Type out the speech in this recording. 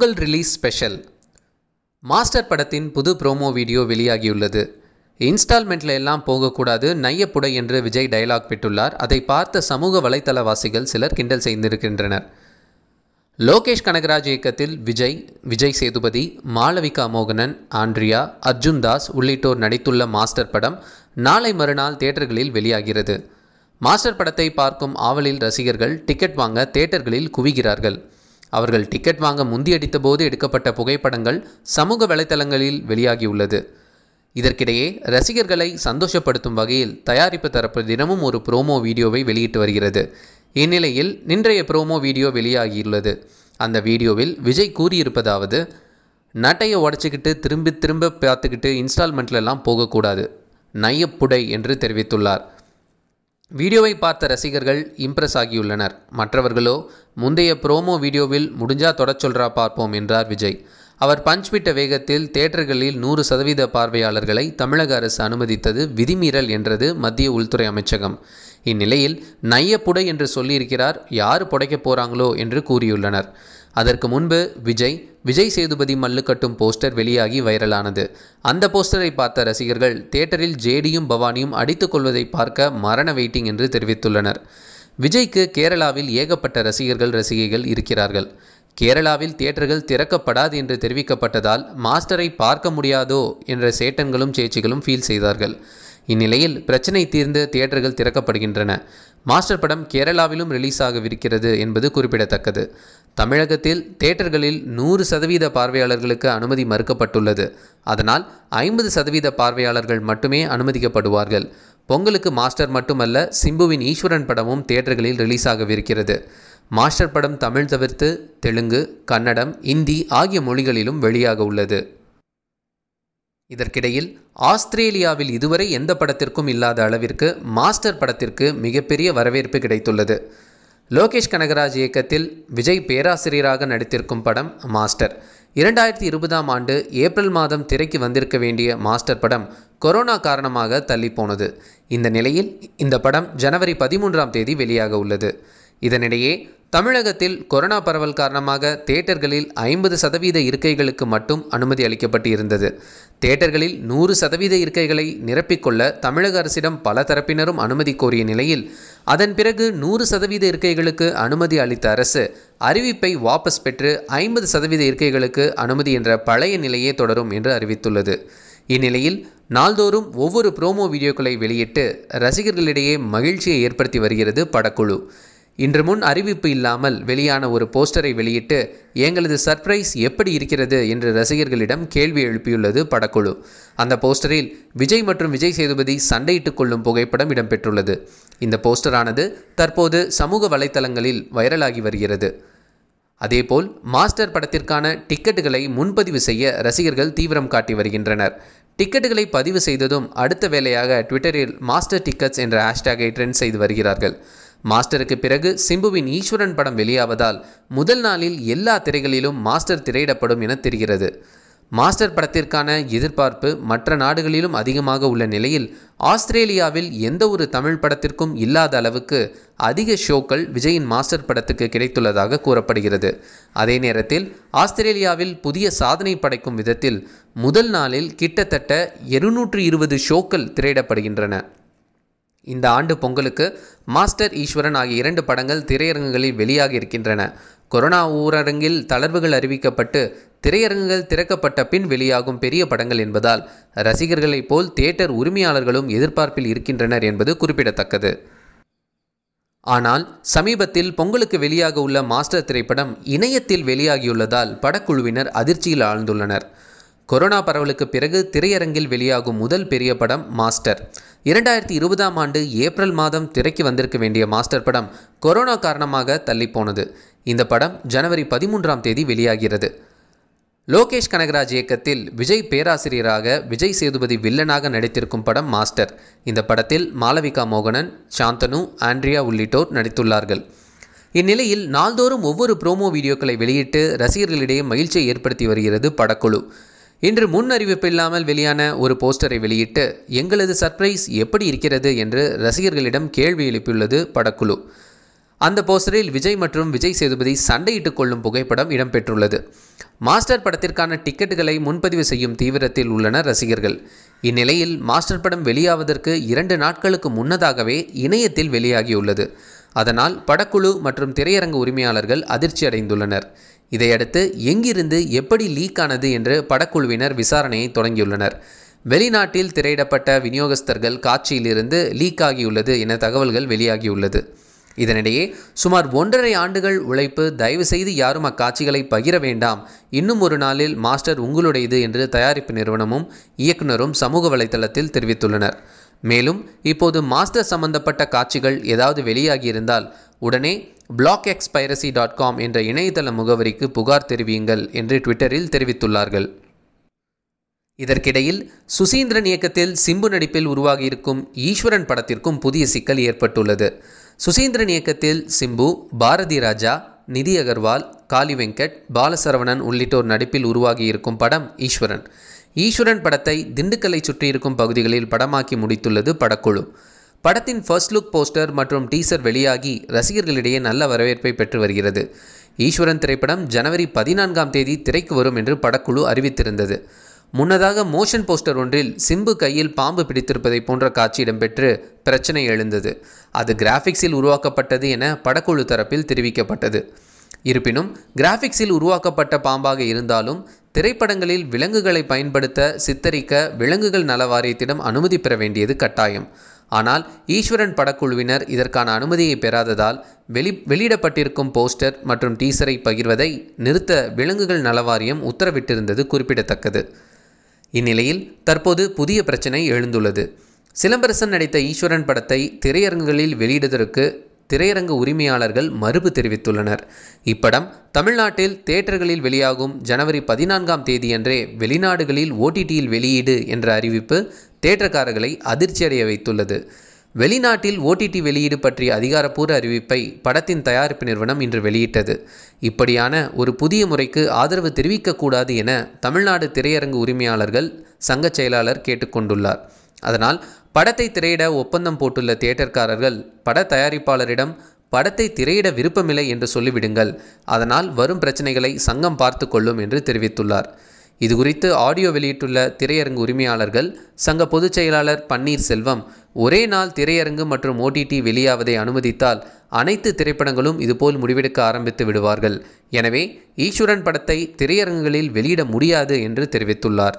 Pongal release special master படத்தின் புது promo video வெளியாகியுள்ளது இன்ஸ்டால்மெண்ட்ல எல்லாம் போகக்கூடாது நையப்புடை என்று விஜய் டயலாக் விட்டுள்ளார் அதை பார்த்த சமூக வலைத்தளவாசிகள் சிலர் கிண்டல் செய்திருக்கின்றனர் லோகேஷ் கனகராஜ் இயக்கத்தில் விஜய் விஜய் சேதுபதி மாளவிகா மோகனன் ஆண்ட்ரியா அர்ஜுன் தாஸ் உள்ளிட்டோர் நடித்துள்ள மாஸ்டர் படம் நாளை மறுநாள் தேட்டர்களில் வெளியாகிறது மாஸ்டர் படத்தை பார்க்கும் ஆவலில் ரசிகர்கள் டிக்கெட் வாங்க தேட்டர்களில் குவிகிறார்கள் அவர்கள் டிக்கெட் வாங்க முந்தியடித்தபோது எடுக்கப்பட்ட புகைப்படங்கள் சமூக வலைத்தளங்களில் வெளியாகியுள்ளது இதற்கிடையே ரசிகர்களை சந்தோஷப்படுத்தும் வகையில் தயாரிப்பு தரப்பு தினமும் ஒரு ப்ரோமோ வீடியோவை வெளியிட்டு வருகிறது இந்நிலையில் நின்றைய ப்ரோமோ வீடியோ வெளியாகியுள்ளது அந்த வீடியோவில் விஜய் கூறியிருப்பதாவது நட்டையை உடச்சிக்கிட்டு திரும்பி திரும்ப பார்த்துக்கிட்டு இன்ஸ்டால்மெண்ட்லலாம் போகக்கூடாது நையப்புடை என்று தெரிவித்துள்ளார் வீடியோவை பார்த்த ரசிகர்கள் இம்ப்ரெஸ் ஆகியுள்ளனர் மற்றவர்களோ முந்தைய ப்ரோமோ வீடியோவில் முடிஞ்சா தொடச் சொல்றா பார்ப்போம் என்றார் விஜய் அவர் பஞ்ச் விட்ட வேகத்தில் தேட்டர்களில் நூறு சதவீத பார்வையாளர்களை தமிழக அரசு அனுமதித்தது விதிமீறல் என்றது மத்திய உள்துறை அமைச்சகம் இந்நிலையில் நைய புடை என்று சொல்லியிருக்கிறார் யார் புடைக்கப் போகிறாங்களோ என்று கூறியுள்ளனர் அதற்கு முன்பு விஜய் விஜய் சேதுபதி மல்லு கட்டும் போஸ்டர் வெளியாகி வைரலானது அந்த போஸ்டரை பார்த்த ரசிகர்கள் தியேட்டரில் ஜேடியும் பவானியும் கொள்வதை பார்க்க மரண வெயிட்டிங் என்று தெரிவித்துள்ளனர் விஜய்க்கு கேரளாவில் ஏகப்பட்ட ரசிகர்கள் ரசிகைகள் இருக்கிறார்கள் கேரளாவில் தியேட்டர்கள் திறக்கப்படாது என்று தெரிவிக்கப்பட்டதால் மாஸ்டரை பார்க்க முடியாதோ என்ற சேட்டன்களும் சேச்சிகளும் ஃபீல் செய்தார்கள் இந்நிலையில் பிரச்சனை தீர்ந்து தியேட்டர்கள் திறக்கப்படுகின்றன மாஸ்டர் படம் கேரளாவிலும் ரிலீஸ் ஆகவிருக்கிறது என்பது குறிப்பிடத்தக்கது தமிழகத்தில் தேட்டர்களில் நூறு சதவீத பார்வையாளர்களுக்கு அனுமதி மறுக்கப்பட்டுள்ளது அதனால் ஐம்பது சதவீத பார்வையாளர்கள் மட்டுமே அனுமதிக்கப்படுவார்கள் பொங்கலுக்கு மாஸ்டர் மட்டுமல்ல சிம்புவின் ஈஸ்வரன் படமும் தேட்டர்களில் ரிலீஸ் ஆகவிருக்கிறது மாஸ்டர் படம் தமிழ் தவிர்த்து தெலுங்கு கன்னடம் இந்தி ஆகிய மொழிகளிலும் வெளியாக உள்ளது இதற்கிடையில் ஆஸ்திரேலியாவில் இதுவரை எந்த படத்திற்கும் இல்லாத அளவிற்கு மாஸ்டர் படத்திற்கு மிகப்பெரிய வரவேற்பு கிடைத்துள்ளது லோகேஷ் கனகராஜ் இயக்கத்தில் விஜய் பேராசிரியராக நடித்திருக்கும் படம் மாஸ்டர் இரண்டாயிரத்தி இருபதாம் ஆண்டு ஏப்ரல் மாதம் திரைக்கு வந்திருக்க வேண்டிய மாஸ்டர் படம் கொரோனா காரணமாக தள்ளி போனது இந்த நிலையில் இந்த படம் ஜனவரி பதிமூன்றாம் தேதி வெளியாக உள்ளது இதனிடையே தமிழகத்தில் கொரோனா பரவல் காரணமாக தேட்டர்களில் ஐம்பது சதவீத இருக்கைகளுக்கு மட்டும் அனுமதி அளிக்கப்பட்டு இருந்தது தேட்டர்களில் நூறு சதவீத இருக்கைகளை நிரப்பிக்கொள்ள தமிழக அரசிடம் பல தரப்பினரும் அனுமதி கோரிய நிலையில் அதன் பிறகு நூறு சதவீத இருக்கைகளுக்கு அனுமதி அளித்த அரசு அறிவிப்பை வாபஸ் பெற்று ஐம்பது சதவீத இருக்கைகளுக்கு அனுமதி என்ற பழைய நிலையே தொடரும் என்று அறிவித்துள்ளது இந்நிலையில் நாள்தோறும் ஒவ்வொரு ப்ரோமோ வீடியோக்களை வெளியிட்டு ரசிகர்களிடையே மகிழ்ச்சியை ஏற்படுத்தி வருகிறது படக்குழு இன்று முன் அறிவிப்பு இல்லாமல் வெளியான ஒரு போஸ்டரை வெளியிட்டு எங்களது சர்ப்ரைஸ் எப்படி இருக்கிறது என்று ரசிகர்களிடம் கேள்வி எழுப்பியுள்ளது படக்குழு அந்த போஸ்டரில் விஜய் மற்றும் விஜய் சேதுபதி சண்டையிட்டுக் கொள்ளும் புகைப்படம் இடம்பெற்றுள்ளது இந்த போஸ்டரானது தற்போது சமூக வலைதளங்களில் வைரலாகி வருகிறது அதேபோல் மாஸ்டர் படத்திற்கான டிக்கெட்டுகளை முன்பதிவு செய்ய ரசிகர்கள் தீவிரம் காட்டி வருகின்றனர் டிக்கெட்டுகளை பதிவு செய்ததும் அடுத்த வேலையாக ட்விட்டரில் மாஸ்டர் டிக்கெட்ஸ் என்ற ஹேஷ்டேகை ட்ரெண்ட் செய்து வருகிறார்கள் மாஸ்டருக்கு பிறகு சிம்புவின் ஈஸ்வரன் படம் வெளியாவதால் முதல் நாளில் எல்லா திரைகளிலும் மாஸ்டர் திரையிடப்படும் என தெரிகிறது மாஸ்டர் படத்திற்கான எதிர்பார்ப்பு மற்ற நாடுகளிலும் அதிகமாக உள்ள நிலையில் ஆஸ்திரேலியாவில் எந்த ஒரு தமிழ் படத்திற்கும் இல்லாத அளவுக்கு அதிக ஷோக்கள் விஜயின் மாஸ்டர் படத்துக்கு கிடைத்துள்ளதாக கூறப்படுகிறது அதே நேரத்தில் ஆஸ்திரேலியாவில் புதிய சாதனை படைக்கும் விதத்தில் முதல் நாளில் கிட்டத்தட்ட இருநூற்று இருபது ஷோக்கள் திரையிடப்படுகின்றன இந்த ஆண்டு பொங்கலுக்கு மாஸ்டர் ஈஸ்வரன் ஆகிய இரண்டு படங்கள் திரையரங்குகளில் வெளியாகி இருக்கின்றன கொரோனா ஊரடங்கில் தளர்வுகள் அறிவிக்கப்பட்டு திரையரங்குகள் திறக்கப்பட்ட பின் வெளியாகும் பெரிய படங்கள் என்பதால் ரசிகர்களைப் போல் தியேட்டர் உரிமையாளர்களும் எதிர்பார்ப்பில் இருக்கின்றனர் என்பது குறிப்பிடத்தக்கது ஆனால் சமீபத்தில் பொங்கலுக்கு வெளியாக உள்ள மாஸ்டர் திரைப்படம் இணையத்தில் வெளியாகியுள்ளதால் படக்குழுவினர் அதிர்ச்சியில் ஆழ்ந்துள்ளனர் கொரோனா பரவலுக்கு பிறகு திரையரங்கில் வெளியாகும் முதல் பெரிய படம் மாஸ்டர் இரண்டாயிரத்தி இருபதாம் ஆண்டு ஏப்ரல் மாதம் திரைக்கு வந்திருக்க வேண்டிய மாஸ்டர் படம் கொரோனா காரணமாக தள்ளிப்போனது இந்த படம் ஜனவரி பதிமூன்றாம் தேதி வெளியாகிறது லோகேஷ் கனகராஜ் இயக்கத்தில் விஜய் பேராசிரியராக விஜய் சேதுபதி வில்லனாக நடித்திருக்கும் படம் மாஸ்டர் இந்த படத்தில் மாலவிகா மோகனன் சாந்தனு ஆண்ட்ரியா உள்ளிட்டோர் நடித்துள்ளார்கள் இந்நிலையில் நாள்தோறும் ஒவ்வொரு ப்ரோமோ வீடியோக்களை வெளியிட்டு ரசிகர்களிடையே மகிழ்ச்சியை ஏற்படுத்தி வருகிறது படக்குழு இன்று முன் அறிவிப்பு இல்லாமல் வெளியான ஒரு போஸ்டரை வெளியிட்டு எங்களது சர்ப்ரைஸ் எப்படி இருக்கிறது என்று ரசிகர்களிடம் கேள்வி எழுப்பியுள்ளது படக்குழு அந்த போஸ்டரில் விஜய் மற்றும் விஜய் சேதுபதி சண்டையிட்டுக் கொள்ளும் புகைப்படம் இடம்பெற்றுள்ளது மாஸ்டர் படத்திற்கான டிக்கெட்டுகளை முன்பதிவு செய்யும் தீவிரத்தில் உள்ளனர் ரசிகர்கள் இந்நிலையில் மாஸ்டர் படம் வெளியாவதற்கு இரண்டு நாட்களுக்கு முன்னதாகவே இணையத்தில் வெளியாகியுள்ளது அதனால் படக்குழு மற்றும் திரையரங்கு உரிமையாளர்கள் அதிர்ச்சி அடைந்துள்ளனர் இதையடுத்து எங்கிருந்து எப்படி லீக் ஆனது என்று படக்குழுவினர் விசாரணையை தொடங்கியுள்ளனர் வெளிநாட்டில் திரையிடப்பட்ட விநியோகஸ்தர்கள் காட்சியிலிருந்து லீக் ஆகியுள்ளது என தகவல்கள் வெளியாகியுள்ளது இதனிடையே சுமார் ஒன்றரை ஆண்டுகள் உழைப்பு தயவு செய்து யாரும் அக்காட்சிகளை பகிர வேண்டாம் இன்னும் ஒரு நாளில் மாஸ்டர் உங்களுடையது என்று தயாரிப்பு நிறுவனமும் இயக்குனரும் சமூக வலைதளத்தில் தெரிவித்துள்ளனர் மேலும் இப்போது மாஸ்டர் சம்பந்தப்பட்ட காட்சிகள் ஏதாவது வெளியாகியிருந்தால் உடனே block X piracy dot com என்ற இணையதள முகவரிக்கு புகார் தெரிவியுங்கள் என்று ட்விட்டரில் தெரிவித்துள்ளார்கள் இதற்கிடையில் சுசீந்திரன் இயக்கத்தில் சிம்பு நடிப்பில் உருவாகியிருக்கும் ஈஸ்வரன் படத்திற்கும் புதிய சிக்கல் ஏற்பட்டுள்ளது சுசீந்திரன் இயக்கத்தில் சிம்பு பாரதி ராஜா நிதி அகர்வால் காளி வெங்கட் பாலசரவணன் உள்ளிட்டோர் நடிப்பில் உருவாகியிருக்கும் படம் ஈஸ்வரன் ஈஸ்வரன் படத்தை திண்டுக்கல்லை சுற்றியிருக்கும் பகுதிகளில் படமாக்கி முடித்துள்ளது படக்குழு படத்தின் ஃபர்ஸ்ட் லுக் போஸ்டர் மற்றும் டீசர் வெளியாகி ரசிகர்களிடையே நல்ல வரவேற்பை பெற்று வருகிறது ஈஸ்வரன் திரைப்படம் ஜனவரி பதினான்காம் தேதி திரைக்கு வரும் என்று படக்குழு அறிவித்திருந்தது முன்னதாக மோஷன் போஸ்டர் ஒன்றில் சிம்பு கையில் பாம்பு பிடித்திருப்பதை போன்ற காட்சி இடம்பெற்று பிரச்சனை எழுந்தது அது கிராஃபிக்ஸில் உருவாக்கப்பட்டது என படக்குழு தரப்பில் தெரிவிக்கப்பட்டது இருப்பினும் கிராஃபிக்ஸில் உருவாக்கப்பட்ட பாம்பாக இருந்தாலும் திரைப்படங்களில் விலங்குகளை பயன்படுத்த சித்தரிக்க விலங்குகள் நல வாரியத்திடம் அனுமதி பெற வேண்டியது கட்டாயம் ஆனால் ஈஸ்வரன் படக்குழுவினர் இதற்கான அனுமதியை பெறாததால் வெளி வெளியிடப்பட்டிருக்கும் போஸ்டர் மற்றும் டீசரை பகிர்வதை நிறுத்த விலங்குகள் நலவாரியம் உத்தரவிட்டிருந்தது குறிப்பிடத்தக்கது இந்நிலையில் தற்போது புதிய பிரச்சனை எழுந்துள்ளது சிலம்பரசன் நடித்த ஈஸ்வரன் படத்தை திரையரங்குகளில் வெளியிடுவதற்கு திரையரங்கு உரிமையாளர்கள் மறுப்பு தெரிவித்துள்ளனர் இப்படம் தமிழ்நாட்டில் தியேட்டர்களில் வெளியாகும் ஜனவரி பதினான்காம் தேதியன்றே வெளிநாடுகளில் ஓடிடியில் வெளியீடு என்ற அறிவிப்பு தேட்டர்காரர்களை அதிர்ச்சியடைய வைத்துள்ளது வெளிநாட்டில் ஓடிடி வெளியீடு பற்றிய அதிகாரப்பூர்வ அறிவிப்பை படத்தின் தயாரிப்பு நிறுவனம் இன்று வெளியிட்டது இப்படியான ஒரு புதிய முறைக்கு ஆதரவு தெரிவிக்கக்கூடாது என தமிழ்நாடு திரையரங்கு உரிமையாளர்கள் சங்க செயலாளர் கேட்டுக்கொண்டுள்ளார் அதனால் படத்தை திரையிட ஒப்பந்தம் போட்டுள்ள தியேட்டர்காரர்கள் பட தயாரிப்பாளரிடம் படத்தை திரையிட விருப்பமில்லை என்று சொல்லிவிடுங்கள் அதனால் வரும் பிரச்சனைகளை சங்கம் பார்த்து கொள்ளும் என்று தெரிவித்துள்ளார் இது குறித்து ஆடியோ வெளியிட்டுள்ள திரையரங்கு உரிமையாளர்கள் சங்க பொதுச் செயலாளர் பன்னீர்செல்வம் ஒரே நாள் திரையரங்கு மற்றும் ஓடிடி வெளியாவதை அனுமதித்தால் அனைத்து திரைப்படங்களும் இதுபோல் முடிவெடுக்க ஆரம்பித்து விடுவார்கள் எனவே ஈஸ்வரன் படத்தை திரையரங்குகளில் வெளியிட முடியாது என்று தெரிவித்துள்ளார்